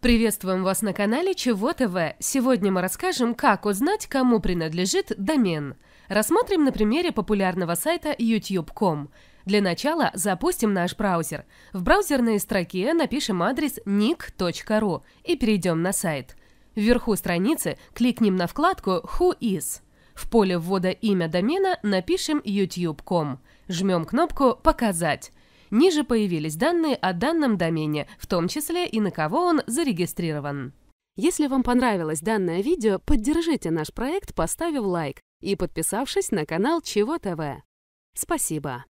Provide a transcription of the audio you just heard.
Приветствуем вас на канале Чего ТВ. Сегодня мы расскажем, как узнать, кому принадлежит домен. Рассмотрим на примере популярного сайта youtube.com. Для начала запустим наш браузер. В браузерной строке напишем адрес nick.ru и перейдем на сайт. Вверху страницы кликнем на вкладку «Who is». В поле ввода имя домена напишем youtube.com. Жмем кнопку «Показать». Ниже появились данные о данном домене, в том числе и на кого он зарегистрирован. Если вам понравилось данное видео, поддержите наш проект, поставив лайк и подписавшись на канал Чего ТВ. Спасибо!